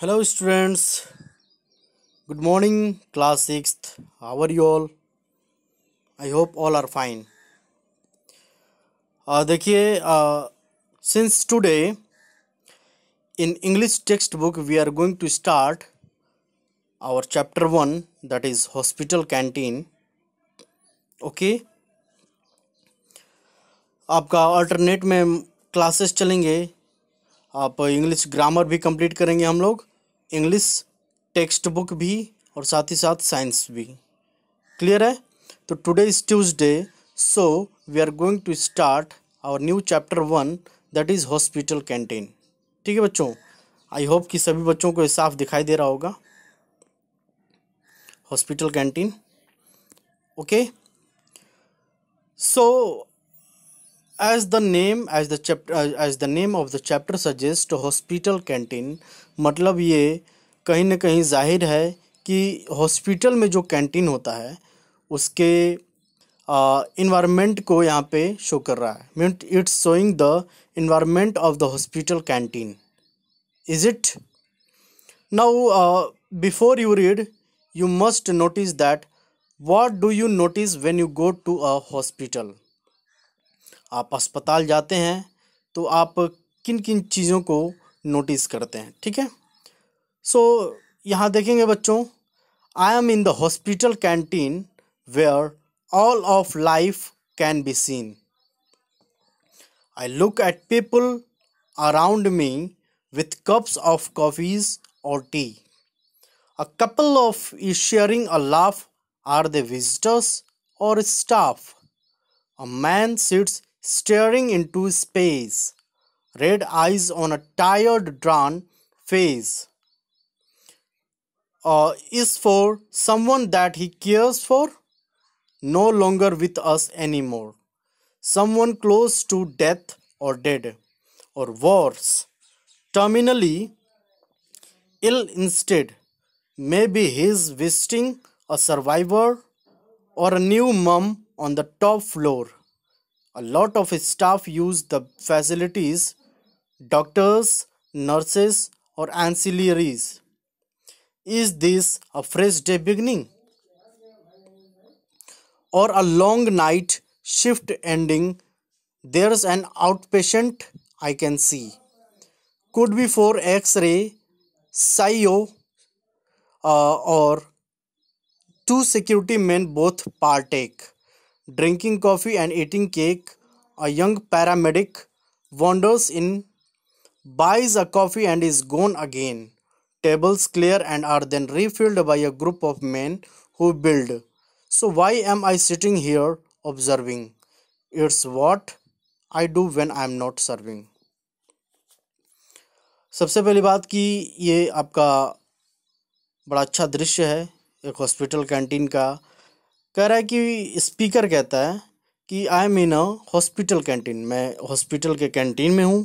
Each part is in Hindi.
Hello students good morning class six how are you all I hope all are fine देखिए since today in English text book we are going to start our chapter one that is hospital canteen okay आपका अल्टरनेट में क्लासेस चलेंगे आप इंग्लिश ग्रामर भी कंप्लीट करेंगे हम लोग इंग्लिश टेक्स्ट बुक भी और साथ ही साथ साइंस भी क्लियर है तो today is Tuesday so we are going to start our new chapter one that is hospital canteen ठीक है बच्चों आई होप कि सभी बच्चों को साफ दिखाई दे रहा होगा hospital canteen okay so as the name as the chapter as the name of the chapter suggests hospital canteen मतलब ये कहीं ना कहीं जाहिर है कि हॉस्पिटल में जो कैंटीन होता है उसके इन्वायरमेंट को यहाँ पे शो कर रहा है mean it's showing the environment of the hospital canteen is it now before you read you must notice that what do you notice when you go to a hospital आप अस्पताल जाते हैं तो आप किन किन चीज़ों को नोटिस करते हैं ठीक है सो so, यहाँ देखेंगे बच्चों I am in the hospital canteen where all of life can be seen I look at people around me with cups of coffees और tea a couple of is sharing a laugh are the visitors और staff a man sits staring into space, red eyes on a tired, drawn face. Uh, is for someone that he cares for, no longer with us anymore. Someone close to death or dead, or worse, terminally ill instead. Maybe he's visiting a survivor or a new mum on the top floor. A lot of staff use the facilities, doctors, nurses or ancillaries. Is this a fresh day beginning? Or a long night shift ending? There's an outpatient I can see. Could be for X-ray, SIO uh, or two security men both partake. drinking coffee and eating cake, a young paramedic wanders in, buys a coffee and is gone again. Tables clear and are then refilled by a group of men who build. So why am I sitting here observing? It's what I do when I am not serving. सबसे पहली बात कि ये आपका बड़ा अच्छा दृश्य है एक हॉस्पिटल कैंटीन का कह रहा है कि स्पीकर कहता है कि I am in a hospital canteen मैं हॉस्पिटल के कैंटीन में हूँ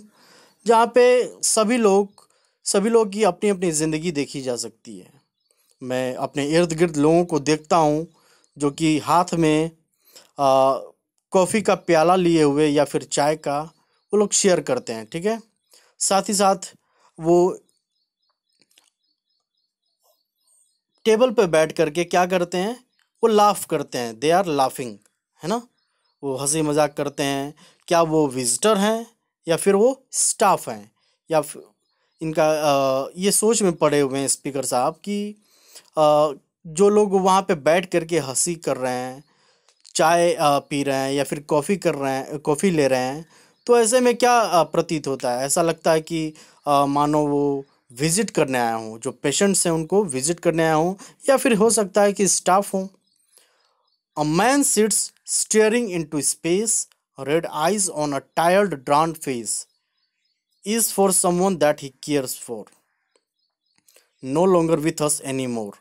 जहाँ पे सभी लोग सभी लोग की अपनी अपनी ज़िंदगी देखी जा सकती है मैं अपने इर्द गिर्द लोगों को देखता हूँ जो कि हाथ में कॉफ़ी का प्याला लिए हुए या फिर चाय का वो लोग शेयर करते हैं ठीक है साथ ही साथ वो टेबल पे बैठ करके क्या करते हैं वो लाफ करते हैं दे आर लाफिंग है ना वो हंसी मजाक करते हैं क्या वो विजिटर हैं या फिर वो स्टाफ हैं या इनका आ, ये सोच में पड़े हुए हैं स्पीकर साहब कि जो लोग वहाँ पे बैठ कर के हंसी कर रहे हैं चाय पी रहे हैं या फिर कॉफ़ी कर रहे हैं कॉफ़ी ले रहे हैं तो ऐसे में क्या प्रतीत होता है ऐसा लगता है कि मानो वो विज़िट करने आया हूँ जो पेशेंट्स हैं उनको विज़िट करने आया हूँ या फिर हो सकता है कि स्टाफ हों A man sits staring into space, red eyes on a tired, drawn face. Is for someone that he cares for. No longer with us any more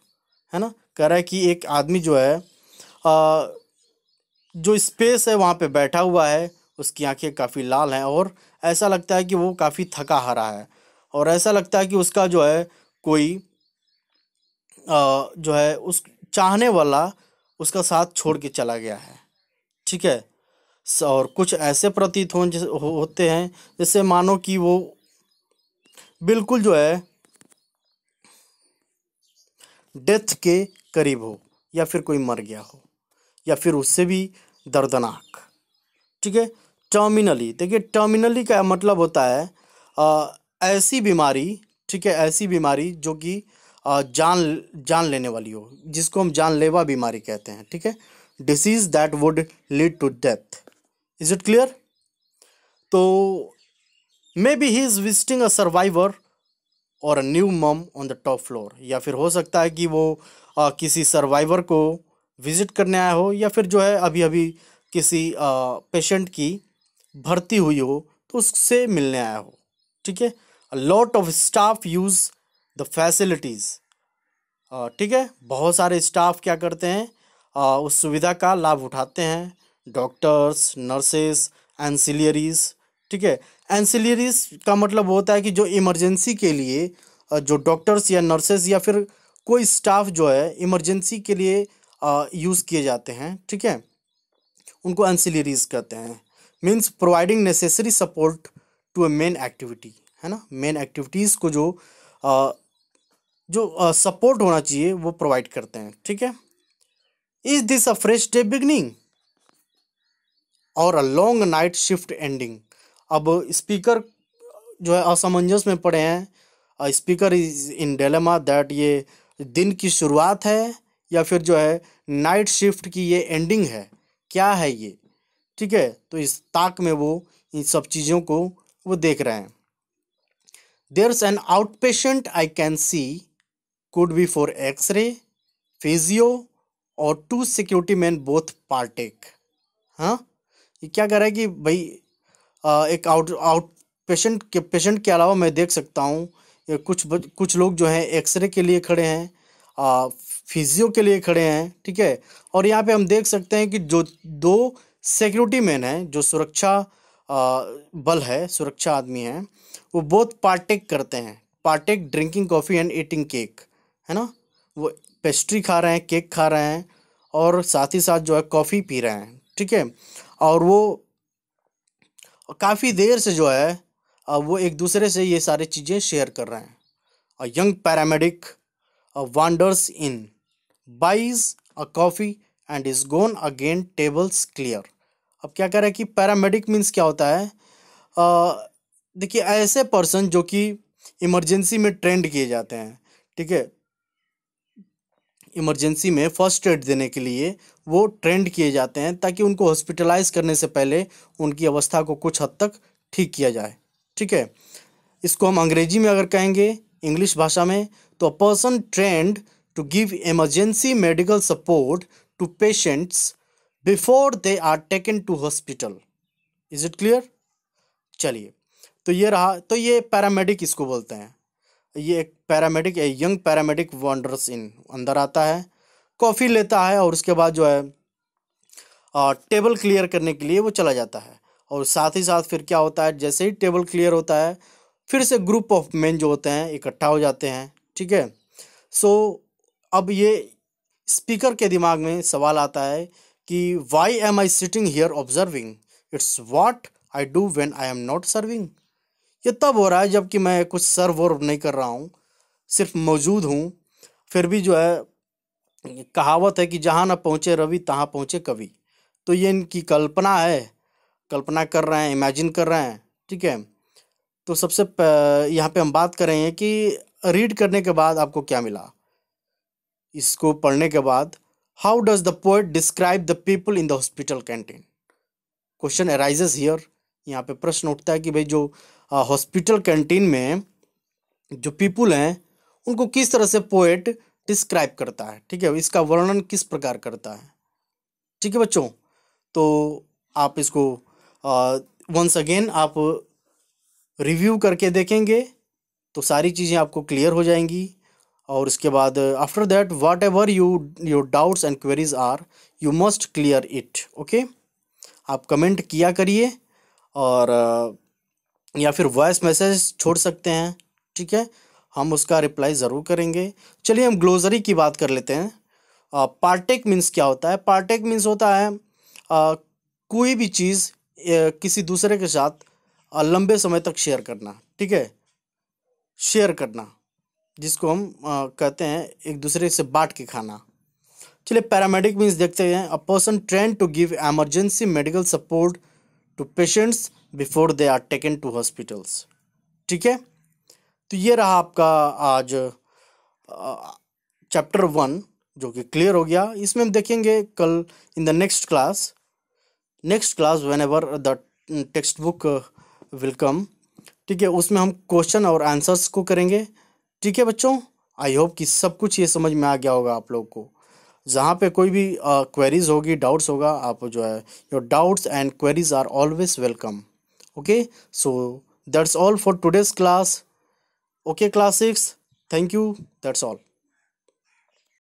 है ना कह रहा है कि एक आदमी जो है आ, जो स्पेस है वहाँ पे बैठा हुआ है उसकी आंखें काफ़ी लाल हैं और ऐसा लगता है कि वो काफ़ी थका हारा है और ऐसा लगता है कि उसका जो है कोई आ, जो है उस चाहने वाला उसका साथ छोड़ के चला गया है ठीक है और कुछ ऐसे प्रतीत हो होते हैं जैसे मानो कि वो बिल्कुल जो है डेथ के करीब हो या फिर कोई मर गया हो या फिर उससे भी दर्दनाक ठीक है टर्मिनली देखिए टर्मिनली का मतलब होता है आ, ऐसी बीमारी ठीक है ऐसी बीमारी जो कि जान जान लेने वाली हो जिसको हम जानलेवा बीमारी कहते हैं ठीक है disease that would lead to death is it clear तो maybe he is visiting a survivor और a new mum on the top floor या फिर हो सकता है कि वो आ, किसी सर्वाइवर को विज़िट करने आया हो या फिर जो है अभी अभी किसी पेशेंट की भर्ती हुई हो तो उससे मिलने आया हो ठीक है lot of staff use the facilities ठीक है बहुत सारे स्टाफ क्या करते हैं आ, उस सुविधा का लाभ उठाते हैं डॉक्टर्स नर्सेस एंसिलियरीज ठीक है एंसिलियरीज का मतलब होता है कि जो इमरजेंसी के लिए जो डॉक्टर्स या नर्सेज या फिर कोई स्टाफ जो है इमरजेंसी के लिए यूज़ किए जाते हैं ठीक है उनको एंसिलियरीज कहते हैं means providing necessary support to a main activity है ना मेन एक्टिविटीज़ को जो जो सपोर्ट होना चाहिए वो प्रोवाइड करते हैं ठीक है is this a fresh day beginning और a long night shift ending अब स्पीकर जो है असमंजस में पड़े हैं speaker is in dilemma that ये दिन की शुरुआत है या फिर जो है नाइट शिफ्ट की ये एंडिंग है क्या है ये ठीक है तो इस ताक में वो इन सब चीज़ों को वो देख रहे हैं there's an outpatient i can see could be for x-ray physio और two security man both partake हाँ ये क्या कह रहा है कि भाई एक आउट आउट पेशेंट के पेशेंट के अलावा मैं देख सकता हूँ कुछ कुछ लोग जो हैं एक्सरे के लिए खड़े हैं आ, फिजियो के लिए खड़े हैं ठीक है और यहाँ पे हम देख सकते हैं कि जो दो सिक्योरिटी मैन हैं जो सुरक्षा बल है सुरक्षा आदमी है वो बहुत पार्टेक करते हैं partake drinking coffee and eating cake है ना वो पेस्ट्री खा रहे हैं केक खा रहे हैं और साथ ही साथ जो है कॉफ़ी पी रहे हैं ठीक है और वो काफ़ी देर से जो है वो एक दूसरे से ये सारी चीज़ें शेयर कर रहे हैं a young paramedic wanders in buys a coffee and is gone again tables clear अब क्या कह रहा है कि पैरामेडिक मीन्स क्या होता है देखिए ऐसे पर्सन जो कि इमरजेंसी में ट्रेंड किए जाते हैं ठीक है इमरजेंसी में फर्स्ट एड देने के लिए वो ट्रेंड किए जाते हैं ताकि उनको हॉस्पिटलाइज करने से पहले उनकी अवस्था को कुछ हद तक ठीक किया जाए ठीक है इसको हम अंग्रेजी में अगर कहेंगे इंग्लिश भाषा में तो a person trained to give emergency medical support to patients before they are taken to hospital is it clear चलिए तो ये रहा तो ये पैरामेडिक इसको बोलते हैं ये एक paramedic young paramedic wanders in अंदर आता है कॉफ़ी लेता है और उसके बाद जो है टेबल क्लियर करने के लिए वो चला जाता है और साथ ही साथ फिर क्या होता है जैसे ही टेबल क्लियर होता है फिर से ग्रुप ऑफ मेन जो होते हैं इकट्ठा हो जाते हैं ठीक है सो so, अब ये स्पीकर के दिमाग में सवाल आता है कि why am I sitting here observing it's what I do when I am not serving ये तब हो रहा है जबकि मैं कुछ सर्व वर्व नहीं कर रहा हूँ सिर्फ मौजूद हूँ फिर भी जो है कहावत है कि जहाँ ना पहुँचे रवि तहाँ पहुँचे कवि तो ये इनकी कल्पना है कल्पना कर रहे हैं इमेजिन कर रहे हैं ठीक है तो सबसे यहाँ पे हम बात कर रहे हैं कि रीड करने के बाद आपको क्या मिला इसको पढ़ने के बाद How does the poet describe the people in the hospital canteen? Question arises here. यहाँ पे प्रश्न उठता है कि भाई जो हॉस्पिटल कैंटीन में जो पीपुल हैं उनको किस तरह से पोएट डिस्क्राइब करता है ठीक है इसका वर्णन किस प्रकार करता है ठीक है बच्चों तो आप इसको वंस अगेन आप रिव्यू करके देखेंगे तो सारी चीज़ें आपको क्लियर हो जाएंगी और उसके बाद after that whatever you your doubts and queries are you must clear it okay आप कमेंट किया करिए और uh, या फिर वॉइस मैसेज छोड़ सकते हैं ठीक है हम उसका रिप्लाई ज़रूर करेंगे चलिए हम ग्लोजरी की बात कर लेते हैं पार्टेक uh, मीन्स क्या होता है पार्टेक मीन्स होता है आ, uh, कोई भी चीज़ किसी दूसरे के साथ लंबे समय तक शेयर करना ठीक है शेयर करना जिसको हम आ, कहते हैं एक दूसरे से बांट के खाना चलिए पैरामेडिक मीन्स देखते हैं a person train to give emergency medical support to patients before they are taken to hospitals ठीक है तो ये रहा आपका आज चैप्टर वन जो कि क्लियर हो गया इसमें हम देखेंगे कल in the next class next class whenever the text book will come ठीक है उसमें हम क्वेश्चन और आंसर्स को करेंगे ठीक है बच्चों आई होप कि सब कुछ ये समझ में आ गया होगा आप लोग को जहाँ पे कोई भी क्वेरीज uh, होगी डाउट्स होगा आप जो है your doubts and queries are always welcome okay so that's all for today's class okay class six thank you that's all